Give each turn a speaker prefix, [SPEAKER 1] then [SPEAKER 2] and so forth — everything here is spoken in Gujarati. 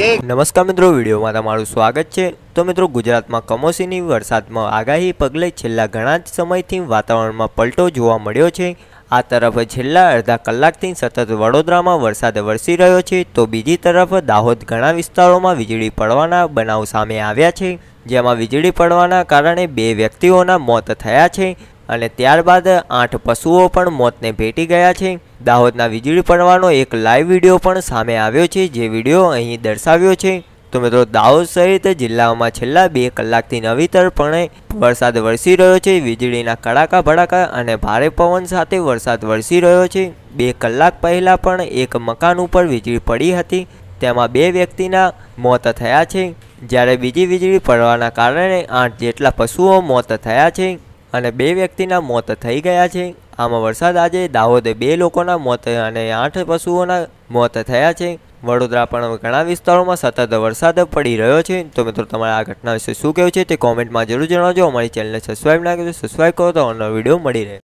[SPEAKER 1] એક નમસ્કાર મિત્રો વિડીયોમાં તમારું સ્વાગત છે તો મિત્રો ગુજરાતમાં કમોસીની વરસાદમાં આગાહી પગલે છેલ્લા ઘણા જ સમયથી વાતાવરણમાં પલટો જોવા મળ્યો છે આ તરફ છેલ્લા અડધા કલાકથી સતત વડોદરામાં વરસાદ વરસી રહ્યો છે તો બીજી તરફ દાહોદ ઘણા વિસ્તારોમાં વીજળી પડવાના બનાવ સામે આવ્યા છે જેમાં વીજળી પડવાના કારણે બે વ્યક્તિઓના મોત થયા છે અને ત્યારબાદ આઠ પશુઓ પણ મોતને ભેટી ગયા છે દાહોદના વીજળી પડવાનો એક લાઈવ વિડીયો પણ સામે આવ્યો છે જે વિડીયો અહીં દર્શાવ્યો છે તો મિત્રો દાહોદ સહિત જિલ્લાઓમાં છેલ્લા બે કલાકથી નવીતરપણે વરસાદ વરસી રહ્યો છે વીજળીના કડાકા ભડાકા અને ભારે પવન સાથે વરસાદ વરસી રહ્યો છે બે કલાક પહેલાં પણ એક મકાન ઉપર વીજળી પડી હતી તેમાં બે વ્યક્તિના મોત થયા છે જ્યારે બીજી વીજળી પડવાના કારણે આઠ જેટલા પશુઓ મોત થયા છે અને બે વ્યક્તિના મોત થઈ ગયા છે આમાં વરસાદ આજે દાહોદે બે લોકોના મોત અને આઠ પશુઓના મોત થયા છે વડોદરા પણ ઘણા વિસ્તારોમાં સતત વરસાદ પડી રહ્યો છે તો મિત્રો તમારે આ ઘટના વિશે શું કહેવું છે તે કોમેન્ટમાં જરૂર જણાવજો અમારી ચેનલને સબસ્ક્રાઈબ ના કરજો સબસ્ક્રાઈબ કરો તો અન્ય વિડીયો મળી રહે